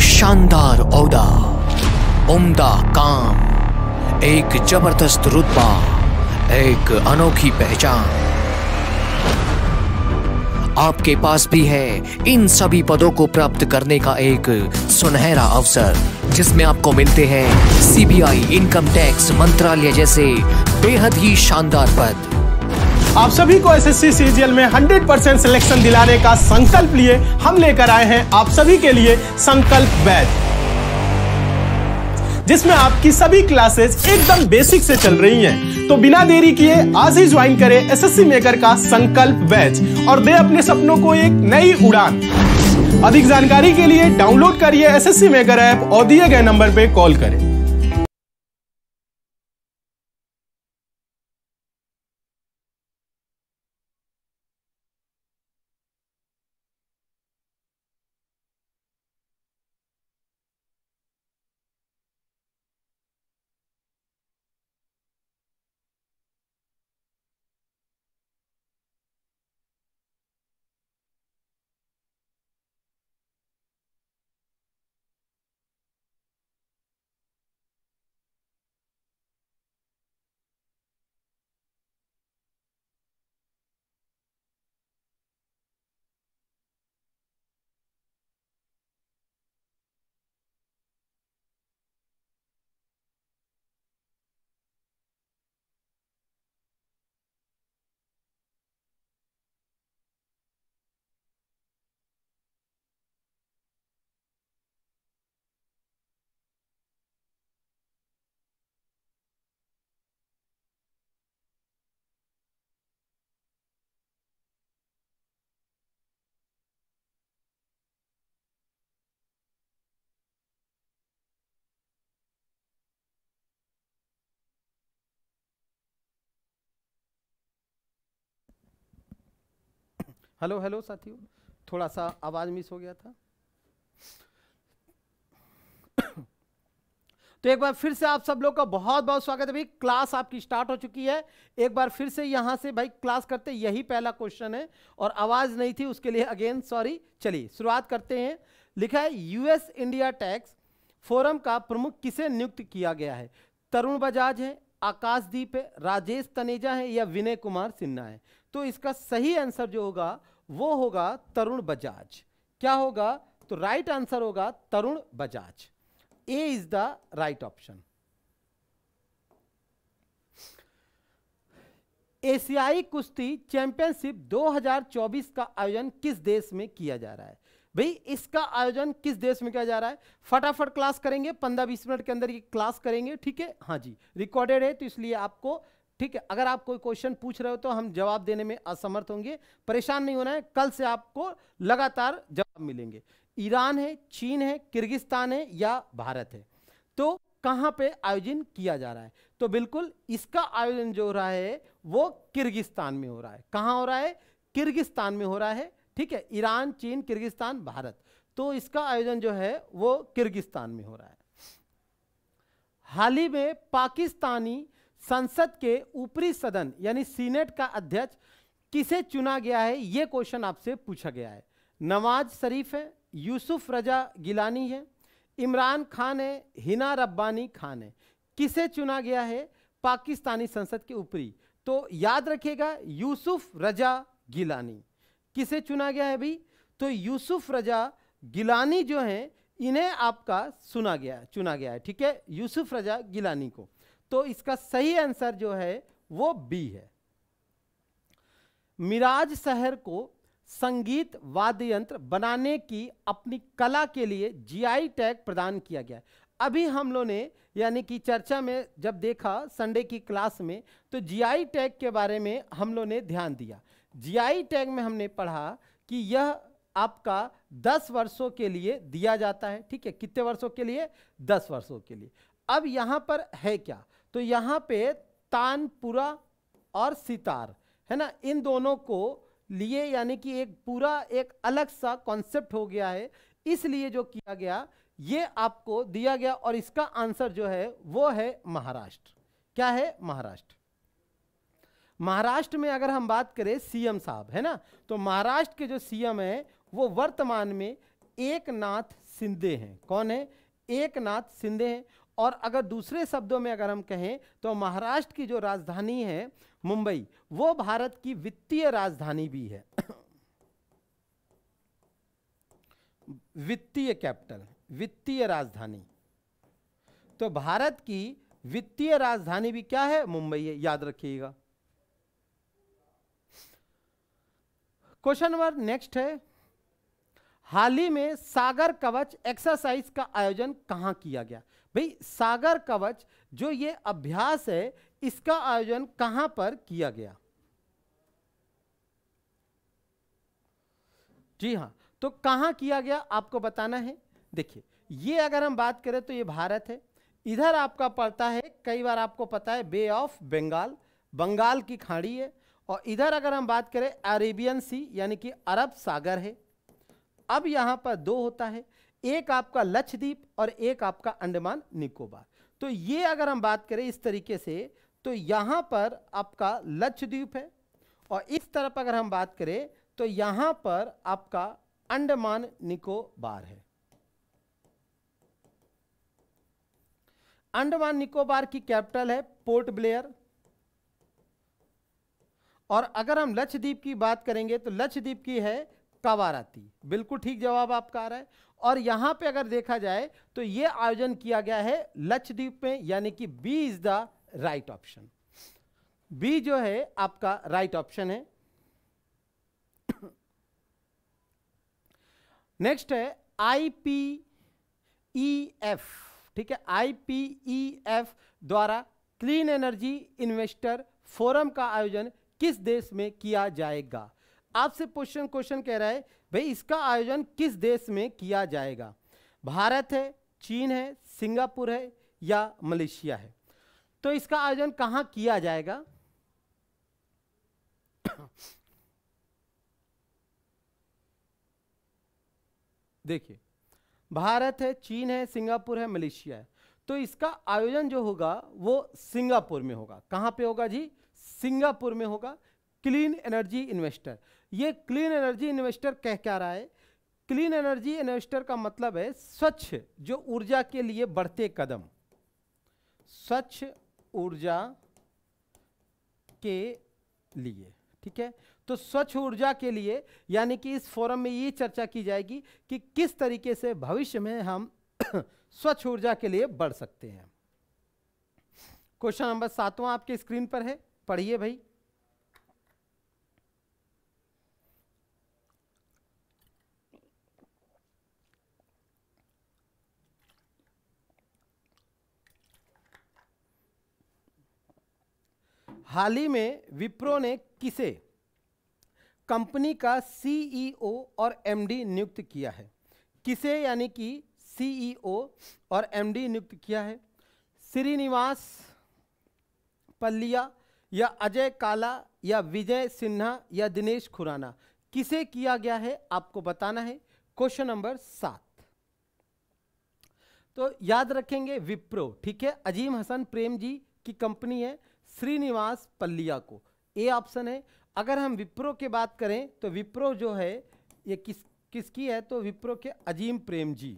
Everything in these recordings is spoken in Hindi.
शानदार औदा उम्दा काम एक जबरदस्त रुतबा एक अनोखी पहचान आपके पास भी है इन सभी पदों को प्राप्त करने का एक सुनहरा अवसर जिसमें आपको मिलते हैं सीबीआई इनकम टैक्स मंत्रालय जैसे बेहद ही शानदार पद आप सभी को एसएससी सीजीएल में 100 परसेंट सिलेक्शन दिलाने का संकल्प लिए हम लेकर आए हैं आप सभी के लिए संकल्प बैच जिसमें आपकी सभी क्लासेस एकदम बेसिक से चल रही हैं तो बिना देरी किए आज ही ज्वाइन करें एसएससी मेकर का संकल्प बैच और दे अपने सपनों को एक नई उड़ान अधिक जानकारी के लिए डाउनलोड करिए एसएससी मेकर ऐप और दिए गए नंबर पर कॉल करें हेलो हेलो साथियों थोड़ा सा आवाज़ मिस हो गया था तो एक बार फिर से आप सब लोग का बहुत बहुत स्वागत है भाई क्लास आपकी स्टार्ट हो चुकी है एक बार फिर से यहां से भाई क्लास करते यही पहला क्वेश्चन है और आवाज़ नहीं थी उसके लिए अगेन सॉरी चलिए शुरुआत करते हैं लिखा है यूएस इंडिया टैक्स फोरम का प्रमुख किसे नियुक्त किया गया है तरुण बजाज है आकाशदीप है राजेश तनेजा है या विनय कुमार सिन्हा है तो इसका सही आंसर जो होगा वो होगा तरुण बजाज क्या होगा तो राइट आंसर होगा Tarun Bajaj A is the right option एशियाई कुश्ती चैंपियनशिप 2024 का आयोजन किस देश में किया जा रहा है भाई इसका आयोजन किस देश में किया जा रहा है फटाफट क्लास करेंगे 15-20 मिनट के अंदर ये क्लास करेंगे ठीक है हाँ जी रिकॉर्डेड है तो इसलिए आपको ठीक है अगर आप कोई क्वेश्चन पूछ रहे हो तो हम जवाब देने में असमर्थ होंगे परेशान नहीं होना है कल से आपको लगातार जवाब मिलेंगे ईरान है चीन है किर्गिस्तान है या भारत है तो कहाँ पे आयोजन किया जा रहा है तो बिल्कुल इसका आयोजन जो हो रहा है वो किर्गिस्तान में हो रहा है कहाँ हो रहा है किर्गिस्तान में हो रहा है ठीक है ईरान चीन किर्गिस्तान भारत तो इसका आयोजन जो है वो किर्गिस्तान में हो रहा है हाल ही में पाकिस्तानी संसद के ऊपरी सदन यानी सीनेट का अध्यक्ष किसे चुना गया है ये क्वेश्चन आपसे पूछा गया है नवाज शरीफ है यूसुफ रजा गिलानी है इमरान खान है हिना रब्बानी खान है किसे चुना गया है पाकिस्तानी संसद के ऊपरी तो याद रखिएगा यूसुफ रजा गिलानी किसे चुना गया है अभी तो यूसुफ रजा गिलानी जो हैं इन्हें आपका सुना गया चुना गया है ठीक है यूसुफ रजा गिलानी को तो इसका सही आंसर जो है वो बी है मिराज शहर को संगीत वाद्य यंत्र बनाने की अपनी कला के लिए जीआई टैग प्रदान किया गया अभी हम लोगों ने यानी कि चर्चा में जब देखा संडे की क्लास में तो जीआई टैग के बारे में हम लोगों ने ध्यान दिया जीआई टैग में हमने पढ़ा कि यह आपका 10 वर्षों के लिए दिया जाता है ठीक है कितने वर्षों के लिए 10 वर्षों के लिए अब यहाँ पर है क्या तो यहाँ पे तानपुरा और सितार है ना इन दोनों को लिए यानी कि एक पूरा एक अलग सा कॉन्सेप्ट हो गया है इसलिए जो किया गया ये आपको दिया गया और इसका आंसर जो है वो है महाराष्ट्र क्या है महाराष्ट्र महाराष्ट्र में अगर हम बात करें सीएम साहब है ना तो महाराष्ट्र के जो सीएम है वो वर्तमान में एक नाथ सिंधे हैं कौन है एक नाथ सिंधे हैं और अगर दूसरे शब्दों में अगर हम कहें तो महाराष्ट्र की जो राजधानी है मुंबई वो भारत की वित्तीय राजधानी भी है वित्तीय कैपिटल वित्तीय राजधानी तो भारत की वित्तीय राजधानी भी क्या है मुंबई है याद रखिएगा क्वेश्चन नंबर नेक्स्ट है हाल ही में सागर कवच एक्सरसाइज का आयोजन कहाँ किया गया भाई सागर कवच जो ये अभ्यास है इसका आयोजन कहाँ पर किया गया जी हाँ तो कहाँ किया गया आपको बताना है देखिए ये अगर हम बात करें तो ये भारत है इधर आपका पड़ता है कई बार आपको पता है बे ऑफ बंगाल बंगाल की खाड़ी है और इधर अगर हम बात करें अरेबियन सी यानी कि अरब सागर है अब यहां पर दो होता है एक आपका लक्षद्वीप और एक आपका अंडमान निकोबार तो ये अगर हम बात करें इस तरीके से तो यहां पर आपका लक्षद्वीप है और इस तरफ अगर हम बात करें तो यहां पर आपका अंडमान निकोबार है अंडमान निकोबार की कैपिटल है पोर्ट ब्लेयर और अगर हम लक्षद्वीप की बात करेंगे तो लक्षद्वीप की है कब आ रही बिल्कुल ठीक जवाब आपका आ रहा है और यहां पे अगर देखा जाए तो यह आयोजन किया गया है लक्षद्वीप में यानी कि B is the right option B जो है आपका राइट ऑप्शन है नेक्स्ट है आई पी ई एफ ठीक है आई पी ई एफ द्वारा क्लीन एनर्जी इन्वेस्टर फोरम का आयोजन किस देश में किया जाएगा आपसे क्वेश्चन क्वेश्चन कह रहा है भाई इसका आयोजन किस देश में किया जाएगा भारत है चीन है सिंगापुर है या मलेशिया है तो इसका आयोजन कहां किया जाएगा देखिए भारत है चीन है सिंगापुर है मलेशिया है तो इसका आयोजन जो होगा वो सिंगापुर में होगा कहां पे होगा जी सिंगापुर में होगा क्लीन एनर्जी इन्वेस्टर ये क्लीन एनर्जी इन्वेस्टर कह क्या रहा है क्लीन एनर्जी इन्वेस्टर का मतलब है स्वच्छ जो ऊर्जा के लिए बढ़ते कदम स्वच्छ ऊर्जा के लिए ठीक है तो स्वच्छ ऊर्जा के लिए यानी कि इस फोरम में ये चर्चा की जाएगी कि किस तरीके से भविष्य में हम स्वच्छ ऊर्जा के लिए बढ़ सकते हैं क्वेश्चन नंबर सातवां आपके स्क्रीन पर है पढ़िए भाई हाल ही में विप्रो ने किसे कंपनी का सीईओ और एमडी नियुक्त किया है किसे यानी कि सीईओ और एमडी नियुक्त किया है श्रीनिवास पल्लिया या अजय काला या विजय सिन्हा या दिनेश खुराना किसे किया गया है आपको बताना है क्वेश्चन नंबर सात तो याद रखेंगे विप्रो ठीक है अजीम हसन प्रेम जी की कंपनी है श्रीनिवास पल्लिया को ए ऑप्शन है अगर हम विप्रो की बात करें तो विप्रो जो है ये किस किसकी है तो विप्रो के अजीम प्रेम जी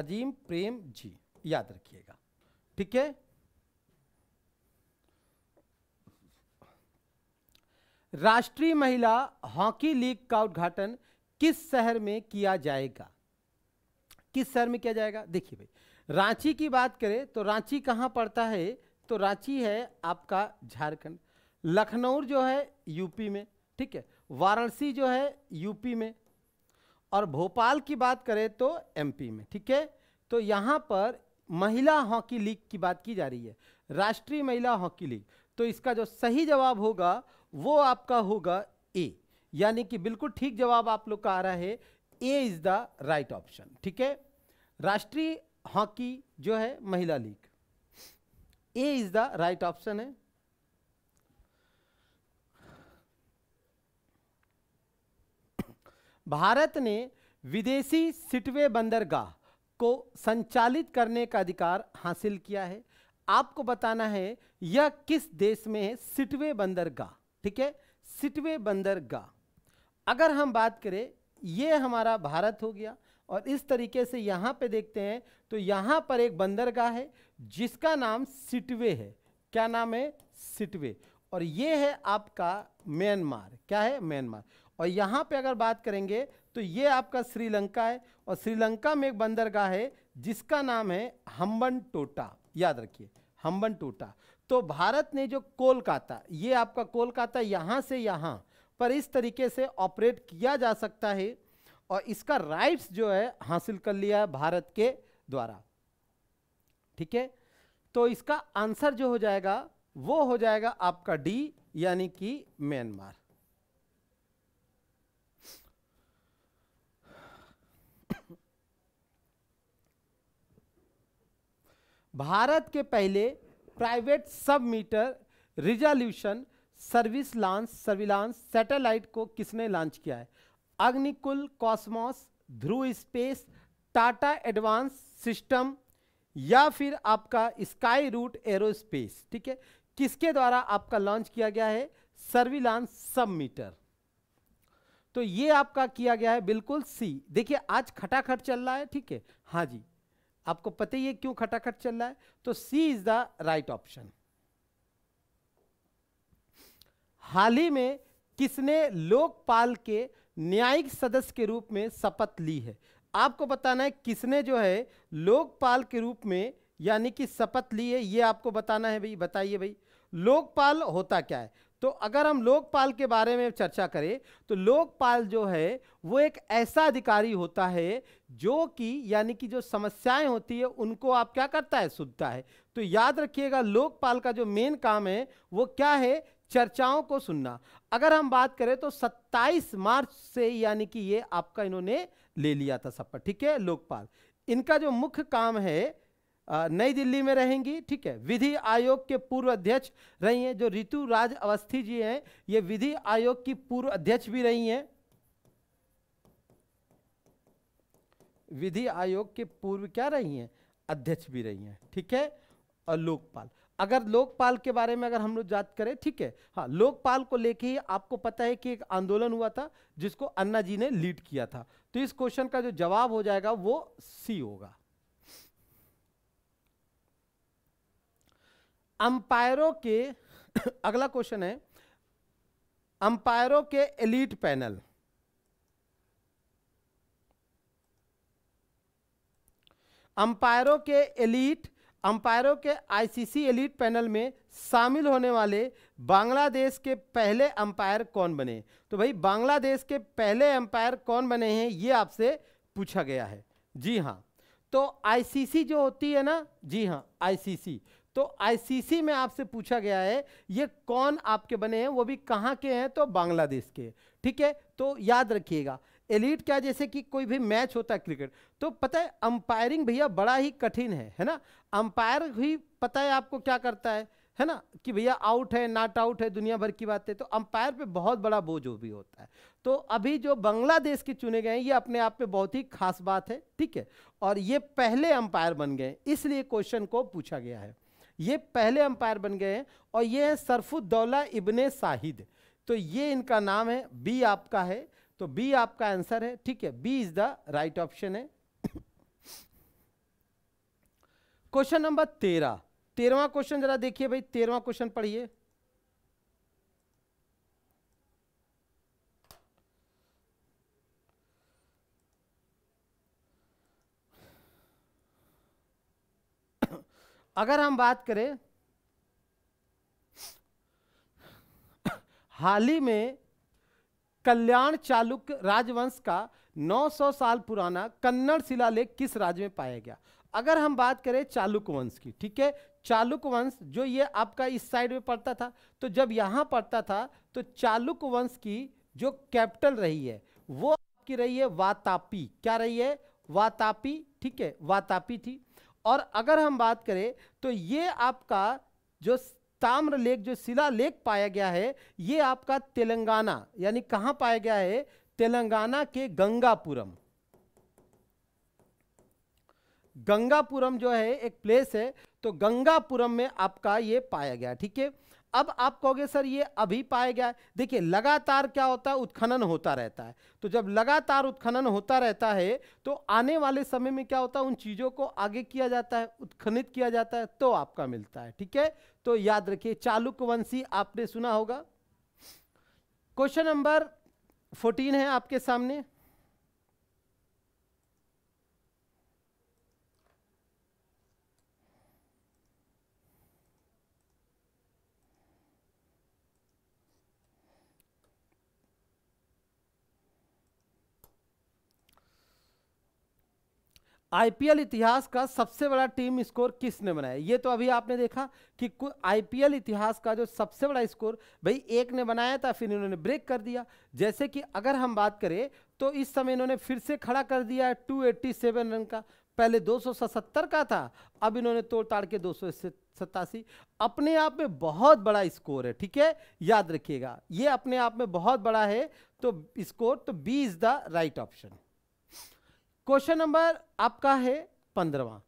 अजीम प्रेम जी याद रखिएगा ठीक है राष्ट्रीय महिला हॉकी लीग का उद्घाटन किस शहर में किया जाएगा किस शहर में किया जाएगा देखिए भाई रांची की बात करें तो रांची कहाँ पड़ता है तो रांची है आपका झारखंड लखनऊ जो है यूपी में ठीक है वाराणसी जो है यूपी में और भोपाल की बात करें तो एमपी में ठीक है तो यहाँ पर महिला हॉकी लीग की बात की जा रही है राष्ट्रीय महिला हॉकी लीग तो इसका जो सही जवाब होगा वो आपका होगा ए यानी कि बिल्कुल ठीक जवाब आप लोग का आ रहा है A is the right option ठीक है राष्ट्रीय हॉकी जो है महिला league A is the right option है भारत ने विदेशी सिटवे बंदरगाह को संचालित करने का अधिकार हासिल किया है आपको बताना है यह किस देश में है सिटवे बंदरगाह ठीक है सिटवे बंदरगाह अगर हम बात करें यह हमारा भारत हो गया और इस तरीके से यहाँ पे देखते हैं तो यहाँ पर एक बंदरगाह है जिसका नाम सिटवे है क्या नाम है सिटवे और ये है आपका म्यांमार क्या है म्यांमार और यहाँ पे अगर बात करेंगे तो ये आपका श्रीलंका है और श्रीलंका में एक बंदरगाह है जिसका नाम है हम्बन टोटा याद रखिए हम्बन टोटा तो भारत ने जो कोलकाता ये आपका कोलकाता यहाँ से यहाँ पर इस तरीके से ऑपरेट किया जा सकता है और इसका राइट्स जो है हासिल कर लिया भारत के द्वारा ठीक है तो इसका आंसर जो हो जाएगा वो हो जाएगा आपका डी यानी कि म्यांमार भारत के पहले private sub meter resolution service launch surveillance satellite को किसने लॉन्च किया है Agnikul Cosmos Dhruva space Tata advance system या फिर आपका स्काई रूट एरोस्पेस ठीक है किसके द्वारा आपका लॉन्च किया गया है सर्विलांस सब मीटर तो ये आपका किया गया है बिल्कुल सी देखिए आज खटाखट चल रहा है ठीक है हाँ जी आपको पता ही है क्यों खटाखट चल रहा है तो C is the right option हाल ही में किसने लोकपाल के न्यायिक सदस्य के रूप में शपथ ली है आपको बताना है किसने जो है लोकपाल के रूप में यानी कि शपथ ली है ये आपको बताना है भाई बताइए भाई लोकपाल होता क्या है तो अगर हम लोकपाल के बारे में चर्चा करें तो लोकपाल जो है वो एक ऐसा अधिकारी होता है जो कि यानी कि जो समस्याएं होती है उनको आप क्या करता है सुनता है तो याद रखिएगा लोकपाल का जो मेन काम है वो क्या है चर्चाओं को सुनना अगर हम बात करें तो 27 मार्च से यानी कि ये आपका इन्होंने ले लिया था सब पर ठीक है लोकपाल इनका जो मुख्य काम है नई दिल्ली में रहेंगी ठीक है विधि आयोग के पूर्व अध्यक्ष रही हैं जो ऋतु राज अवस्थी जी हैं ये विधि आयोग की पूर्व अध्यक्ष भी रही हैं विधि आयोग के पूर्व क्या रही हैं अध्यक्ष भी रही हैं ठीक है और लोकपाल अगर लोकपाल के बारे में अगर हम लोग जात करें ठीक है हाँ लोकपाल को लेके ही आपको पता है कि एक आंदोलन हुआ था जिसको अन्ना जी ने लीड किया था तो इस क्वेश्चन का जो जवाब हो जाएगा वो सी होगा अंपायरों के अगला क्वेश्चन है अंपायरों के एलीट पैनल अंपायरों के एलीट अंपायरों के आईसीसी एलीट पैनल में शामिल होने वाले बांग्लादेश के पहले अंपायर कौन बने तो भाई बांग्लादेश के पहले अंपायर कौन बने हैं ये आपसे पूछा गया है जी हाँ तो आईसीसी जो होती है ना जी हाँ आईसीसी तो आईसीसी में आपसे पूछा गया है ये कौन आपके बने हैं वो भी कहाँ के हैं तो बांग्लादेश के ठीक है तो याद रखिएगा एलिट क्या जैसे कि कोई भी मैच होता है क्रिकेट तो पता है अंपायरिंग भैया बड़ा ही कठिन है है ना अंपायर भी पता है आपको क्या करता है है ना कि भैया आउट है नॉट आउट है दुनिया भर की बातें तो अंपायर पे बहुत बड़ा बोझ भी होता है तो अभी जो बांग्लादेश के चुने गए हैं ये अपने आप में बहुत ही खास बात है ठीक है और ये पहले अंपायर बन गए इसलिए क्वेश्चन को पूछा गया है ये पहले अंपायर बन गए हैं और ये है सरफुद्दौला इबन साहिद तो ये इनका नाम है बी आपका है तो बी आपका आंसर है ठीक है B is the right option है क्वेश्चन नंबर तेरह तेरवा क्वेश्चन जरा देखिए भाई तेरवा क्वेश्चन पढ़िए अगर हम बात करें हाल ही में कल्याण चालुक्य राजवंश का 900 साल पुराना कन्नड़ शिलालेख किस राज्य में पाया गया अगर हम बात करें चालुक वंश की ठीक है चालुक वंश जो ये आपका इस साइड में पड़ता था तो जब यहाँ पड़ता था तो चालुक वंश की जो कैपिटल रही है वो आपकी रही है वातापी क्या रही है वातापी ठीक है वातापी थी और अगर हम बात करें तो ये आपका जो ताम्र लेख जो शिला लेख पाया गया है ये आपका तेलंगाना यानी कहां पाया गया है तेलंगाना के गंगापुरम गंगापुरम जो है एक प्लेस है तो गंगापुरम में आपका ये पाया गया ठीक है अब आप कहोगे सर ये अभी पाया गया देखिए लगातार क्या होता है उत्खनन होता रहता है तो जब लगातार उत्खनन होता रहता है तो आने वाले समय में क्या होता है उन चीज़ों को आगे किया जाता है उत्खनित किया जाता है तो आपका मिलता है ठीक है तो याद रखिए चालुक्यवंशी आपने सुना होगा क्वेश्चन नंबर फोर्टीन है आपके सामने आईपीएल इतिहास का सबसे बड़ा टीम स्कोर किसने बनाया ये तो अभी आपने देखा कि आईपीएल इतिहास का जो सबसे बड़ा स्कोर भाई एक ने बनाया था फिर इन्होंने ब्रेक कर दिया जैसे कि अगर हम बात करें तो इस समय इन्होंने फिर से खड़ा कर दिया है टू रन का पहले दो का था अब इन्होंने तोड़ ताड़ के दो सतासी अपने आप में बहुत बड़ा स्कोर है ठीक है याद रखिएगा ये अपने आप में बहुत बड़ा है तो स्कोर तो B is the right option question number आपका है पंद्रवा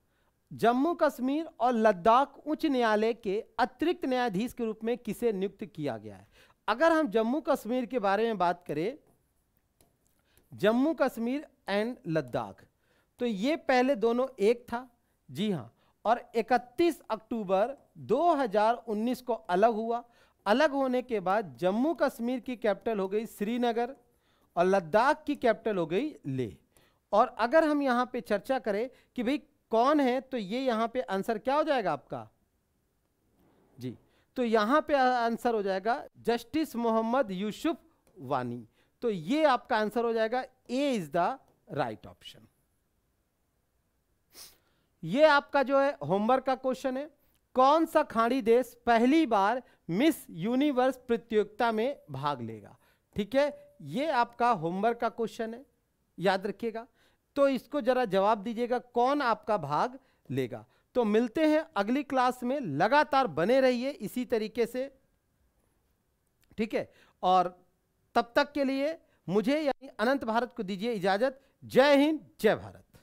जम्मू कश्मीर और लद्दाख उच्च न्यायालय के अतिरिक्त न्यायाधीश के रूप में किसे नियुक्त किया गया है अगर हम जम्मू कश्मीर के बारे में बात करें जम्मू कश्मीर एंड लद्दाख तो ये पहले दोनों एक था जी हाँ और 31 अक्टूबर 2019 को अलग हुआ अलग होने के बाद जम्मू कश्मीर की कैपिटल हो गई श्रीनगर और लद्दाख की कैपिटल हो गई लेह और अगर हम यहां पे चर्चा करें कि भाई कौन है तो ये यहां पे आंसर क्या हो जाएगा आपका जी तो यहां पे आंसर हो जाएगा जस्टिस मोहम्मद यूसुफ वानी तो ये आपका आंसर हो जाएगा A is the right option ये आपका जो है होमवर्क का क्वेश्चन है कौन सा खाड़ी देश पहली बार मिस यूनिवर्स प्रतियोगिता में भाग लेगा ठीक है ये आपका होमवर्क का क्वेश्चन है याद रखिएगा तो इसको जरा जवाब दीजिएगा कौन आपका भाग लेगा तो मिलते हैं अगली क्लास में लगातार बने रहिए इसी तरीके से ठीक है और तब तक के लिए मुझे यानी अनंत भारत को दीजिए इजाजत जय हिंद जय भारत